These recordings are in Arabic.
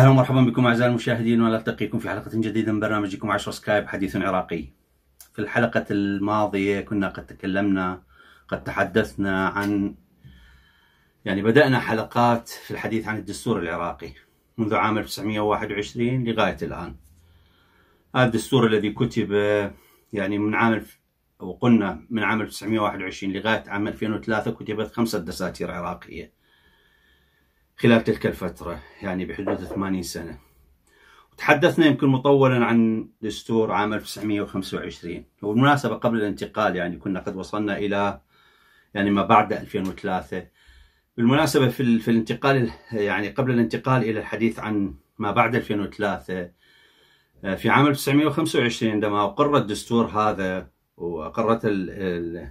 اهلا ومرحبا بكم اعزائي المشاهدين ونلتقيكم في حلقه جديده من برنامجكم 10 سكايب حديث عراقي. في الحلقه الماضيه كنا قد تكلمنا قد تحدثنا عن يعني بدانا حلقات في الحديث عن الدستور العراقي منذ عام 1921 لغايه الان. هذا الدستور الذي كتب يعني من عام وقلنا من عام 1921 لغايه عام 2003 كتبت خمسه دساتير عراقيه. خلال تلك الفترة يعني بحدود 80 سنة تحدثنا يمكن مطولا عن دستور عام 1925 وبالمناسبة قبل الانتقال يعني كنا قد وصلنا إلى يعني ما بعد 2003 بالمناسبة في, في الانتقال يعني قبل الانتقال إلى الحديث عن ما بعد 2003 في عام 1925 عندما أقر الدستور هذا وأقرت ال ال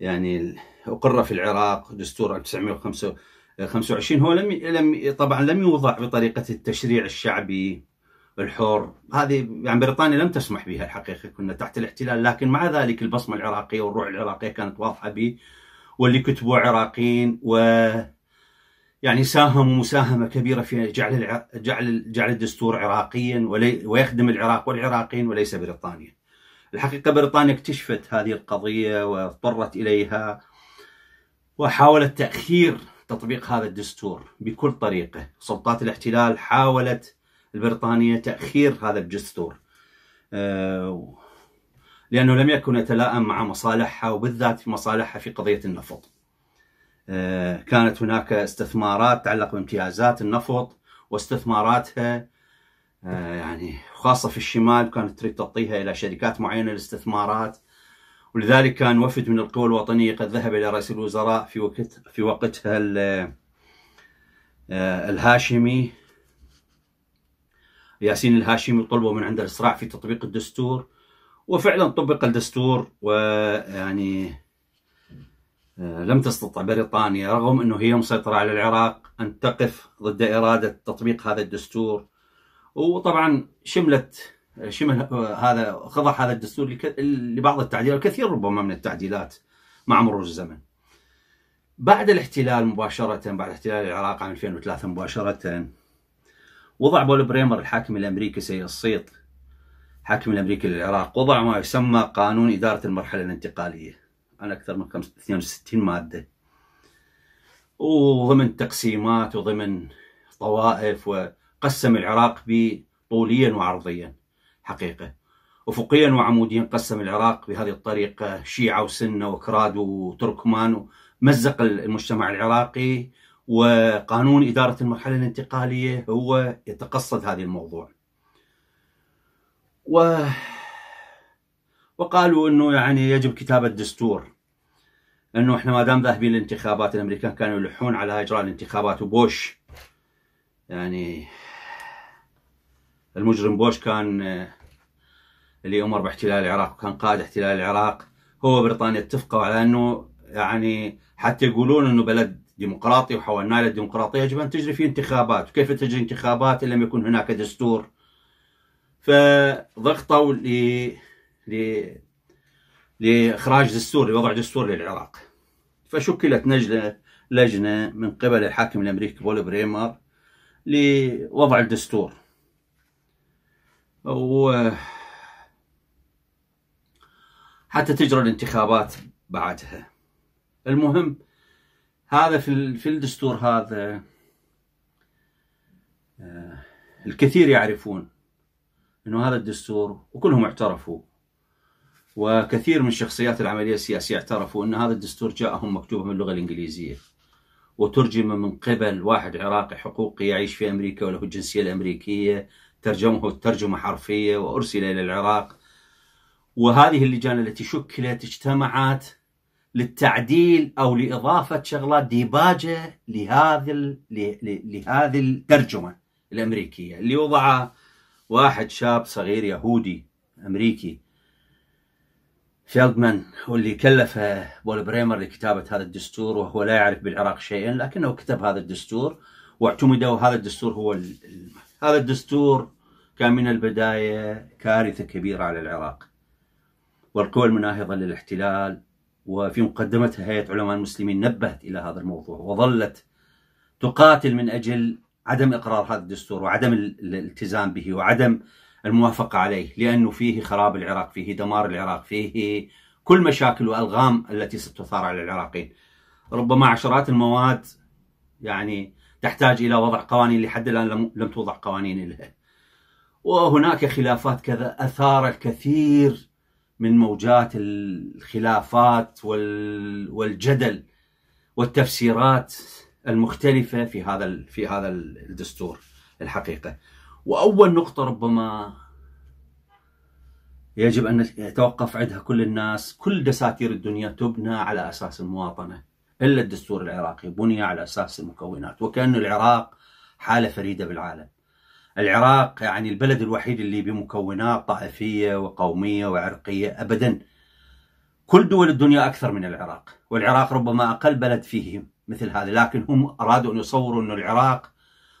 يعني أقر في العراق دستور 1925 25 هو لم لم طبعا لم يوضع بطريقه التشريع الشعبي الحر هذه يعني بريطانيا لم تسمح بها الحقيقه كنا تحت الاحتلال لكن مع ذلك البصمه العراقيه والروح العراقيه كانت واضحه به واللي كتبوا عراقيين و يعني ساهموا مساهمه كبيره في جعل الع... جعل جعل الدستور عراقيا ولي... ويخدم العراق والعراقيين وليس بريطانيا. الحقيقه بريطانيا اكتشفت هذه القضيه واضطرت اليها وحاولت تاخير تطبيق هذا الدستور بكل طريقة سلطات الاحتلال حاولت البريطانية تأخير هذا الدستور آه، لأنه لم يكن يتلائم مع مصالحها وبالذات مصالحها في قضية النفط آه، كانت هناك استثمارات تعلق بامتيازات النفط واستثماراتها آه، يعني خاصة في الشمال كانت تريد تعطيها إلى شركات معينة للاستثمارات ولذلك كان وفد من القوى الوطنية قد ذهب إلى رئيس الوزراء في وقت في وقتها آه، الهاشمي ياسين الهاشمي طلبوا من عنده الإسراع في تطبيق الدستور وفعلا طبق الدستور ويعني آه، لم تستطع بريطانيا رغم أنه هي مسيطرة على العراق أن تقف ضد إرادة تطبيق هذا الدستور وطبعا شملت شبه هذا خضع هذا الدستور لبعض التعديلات الكثير ربما من التعديلات مع مرور الزمن بعد الاحتلال مباشرة بعد احتلال العراق عام 2003 مباشرة وضع بول بريمر الحاكم الأمريكي سيد الصيط حاكم الأمريكي للعراق وضع ما يسمى قانون إدارة المرحلة الانتقالية على أكثر من 62 مادة وضمن تقسيمات وضمن طوائف وقسم العراق بطوليا وعرضيا حقيقة أفقيا وعموديا قسم العراق بهذه الطريقة شيعة وسنة وكراد وتركمان مزق المجتمع العراقي وقانون إدارة المرحلة الانتقالية هو يتقصد هذا الموضوع و... وقالوا أنه يعني يجب كتابة دستور أنه إحنا ما دام ذاهبين للانتخابات الأمريكان كانوا يلحون على إجراء الانتخابات وبوش يعني المجرم بوش كان آه، اللي امر باحتلال العراق وكان قائد احتلال العراق هو بريطانيا اتفقوا على انه يعني حتى يقولون انه بلد ديمقراطي وحولناه الى ديمقراطيه يجب ان تجري فيه انتخابات، وكيف تجري انتخابات ان لم يكن هناك دستور؟ فضغطوا ل ل لاخراج دستور لوضع دستور للعراق. فشكلت نجله لجنه من قبل الحاكم الامريكي بول بريمر لوضع الدستور. و حتى تجرى الانتخابات بعدها المهم هذا في في الدستور هذا آه، الكثير يعرفون انه هذا الدستور وكلهم اعترفوا وكثير من شخصيات العمليه السياسيه اعترفوا ان هذا الدستور جاءهم مكتوب باللغه الانجليزيه وترجم من قبل واحد عراقي حقوقي يعيش في امريكا وله الجنسيه الامريكيه ترجمه الترجمة حرفية وأرسل إلى العراق وهذه اللجان التي شكلت اجتمعت للتعديل أو لإضافة شغلات ديباجة لهذه لهذه الترجمة الأمريكية اللي وضعها واحد شاب صغير يهودي أمريكي فيلدمان واللي كلف بول بريمر لكتابة هذا الدستور وهو لا يعرف بالعراق شيئا لكنه كتب هذا الدستور واعتمد وهذا الدستور هو هذا الدستور كان من البداية كارثة كبيرة على العراق والقوى المناهضة للاحتلال وفي مقدمتها هيئة علماء المسلمين نبهت إلى هذا الموضوع وظلت تقاتل من أجل عدم إقرار هذا الدستور وعدم الالتزام به وعدم الموافقة عليه لأنه فيه خراب العراق فيه دمار العراق فيه كل مشاكل والغام التي ستثار على العراقيين ربما عشرات المواد يعني تحتاج الى وضع قوانين لحد الان لم توضع قوانين لها وهناك خلافات كذا أثار الكثير من موجات الخلافات والجدل والتفسيرات المختلفة في هذا في هذا الدستور الحقيقة وأول نقطة ربما يجب أن يتوقف عندها كل الناس كل دساتير الدنيا تبنى على أساس المواطنة إلا الدستور العراقي بني على أساس المكونات وكأن العراق حالة فريدة بالعالم العراق يعني البلد الوحيد اللي بمكونات طائفية وقومية وعرقية أبدا كل دول الدنيا أكثر من العراق والعراق ربما أقل بلد فيه مثل هذا لكن هم أرادوا أن يصوروا أن العراق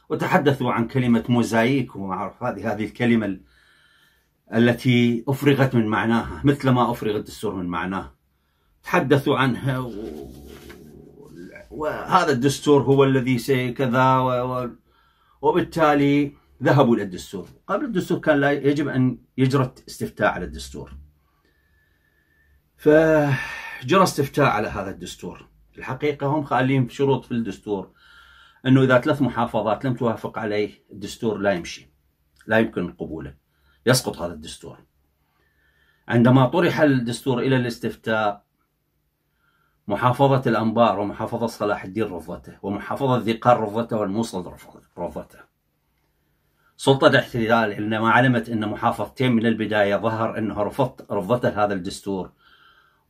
وتحدثوا عن كلمة موزايك ومعروف هذه هذه الكلمة التي أفرغت من معناها مثل ما أفرغت الدستور من معناه تحدثوا عنها و... وهذا الدستور هو الذي سي كذا و... وبالتالي ذهبوا إلى الدستور قبل الدستور كان لا يجب أن يجرى استفتاء على الدستور فجرى استفتاء على هذا الدستور الحقيقة هم خالين شروط في الدستور أنه إذا ثلاث محافظات لم توافق عليه الدستور لا يمشي لا يمكن قبوله يسقط هذا الدستور عندما طرح الدستور إلى الاستفتاء محافظة الأنبار ومحافظة صلاح الدين رفضته ومحافظة ذقار رفضته والموصل رفضته سلطة الاحتلال عندما علمت أن محافظتين من البداية ظهر أنها رفضت رفضت هذا الدستور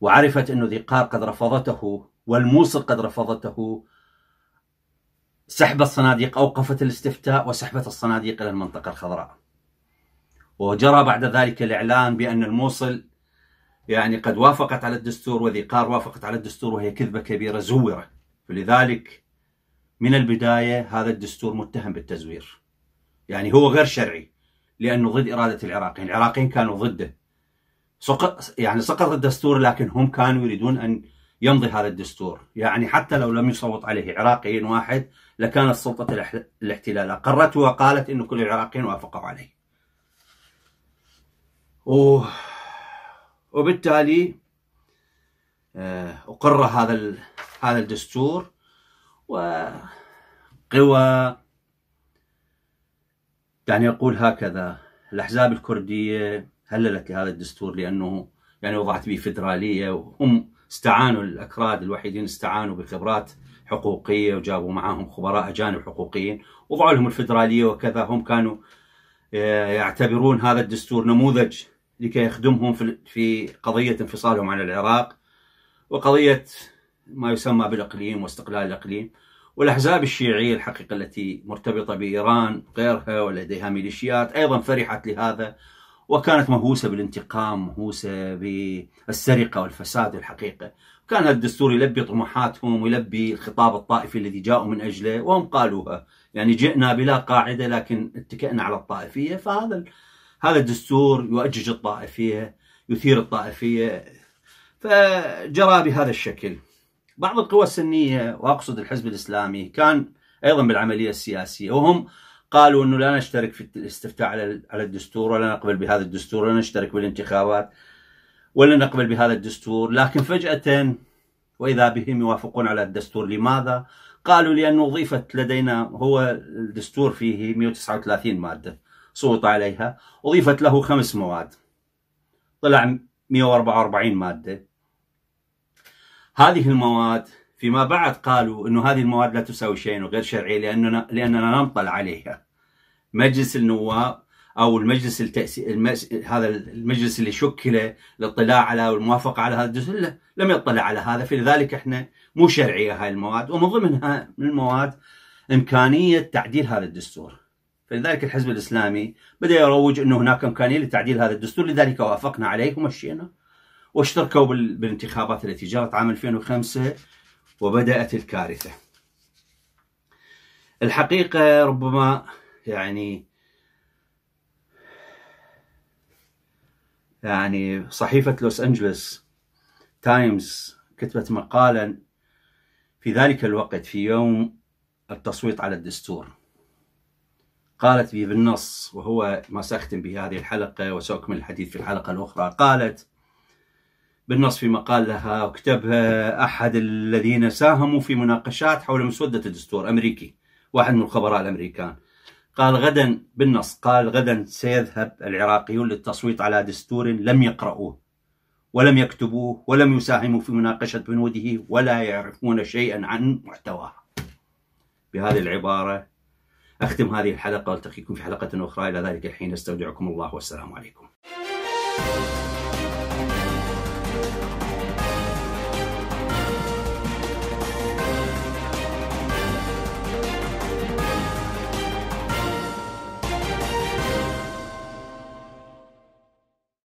وعرفت انه ذي قار قد رفضته والموصل قد رفضته سحب الصناديق أوقفت الاستفتاء وسحبت الصناديق إلى المنطقة الخضراء وجرى بعد ذلك الإعلان بأن الموصل يعني قد وافقت على الدستور وذي قار وافقت على الدستور وهي كذبة كبيرة زورة فلذلك من البداية هذا الدستور متهم بالتزوير يعني هو غير شرعي لانه ضد اراده العراقيين، العراقيين كانوا ضده. سقط يعني سقط الدستور لكن هم كانوا يريدون ان يمضي هذا الدستور، يعني حتى لو لم يصوت عليه عراقي واحد لكانت سلطه الاحتلال اقرته وقالت انه كل العراقيين وافقوا عليه. وبالتالي آه، اقر هذا هذا الدستور وقوى يعني أقول هكذا الأحزاب الكردية هللت لهذا الدستور لأنه يعني وضعت به فدرالية وهم استعانوا الأكراد الوحيدين استعانوا بخبرات حقوقية وجابوا معاهم خبراء أجانب حقوقيين وضعوا لهم الفدرالية وكذا هم كانوا آه، يعتبرون هذا الدستور نموذج لكي يخدمهم في قضية انفصالهم عن العراق وقضية ما يسمى بالإقليم واستقلال الإقليم والأحزاب الشيعية الحقيقة التي مرتبطة بإيران وغيرها ولديها ميليشيات أيضا فرحت لهذا وكانت مهووسة بالانتقام مهووسة بالسرقة والفساد الحقيقة كان الدستور يلبي طموحاتهم ويلبي الخطاب الطائفي الذي جاءوا من أجله وهم قالوها يعني جئنا بلا قاعدة لكن اتكئنا على الطائفية فهذا هذا الدستور يؤجج الطائفية يثير الطائفية فجرى بهذا الشكل بعض القوى السنية وأقصد الحزب الإسلامي كان أيضا بالعملية السياسية وهم قالوا أنه لا نشترك في الاستفتاء على الدستور ولا نقبل بهذا الدستور ولا نشترك بالانتخابات ولا نقبل بهذا الدستور لكن فجأة وإذا بهم يوافقون على الدستور لماذا؟ قالوا لأنه أضيفت لدينا هو الدستور فيه 139 مادة صوت عليها أضيفت له خمس مواد طلع 144 مادة هذه المواد فيما بعد قالوا انه هذه المواد لا تساوي شيء وغير شرعي لاننا لاننا نمطل عليها مجلس النواب او المجلس التأسي... المس... هذا المجلس اللي شكل للاطلاع على والموافقه على هذا الجزء لم يطلع على هذا فلذلك احنا مو شرعيه هاي المواد ومن ضمنها من المواد امكانيه تعديل هذا الدستور فلذلك الحزب الاسلامي بدا يروج انه هناك امكانيه لتعديل هذا الدستور لذلك وافقنا عليه ومشينا واشتركوا بالانتخابات التي جرت عام 2005 وبدأت الكارثة الحقيقة ربما يعني يعني صحيفة لوس أنجلوس تايمز كتبت مقالا في ذلك الوقت في يوم التصويت على الدستور قالت به بالنص وهو ما سأختم به هذه الحلقة وسأكمل الحديث في الحلقة الأخرى قالت بالنص في مقال لها وكتبها آه، أحد الذين ساهموا في مناقشات حول مسودة الدستور أمريكي واحد من الخبراء الأمريكان قال غدا بالنص قال غدا سيذهب العراقيون للتصويت على دستور لم يقرؤوه ولم يكتبوه ولم يساهموا في مناقشة بنوده ولا يعرفون شيئا عن محتواه بهذه العبارة أختم هذه الحلقة وألتقيكم في حلقة أخرى إلى ذلك الحين أستودعكم الله والسلام عليكم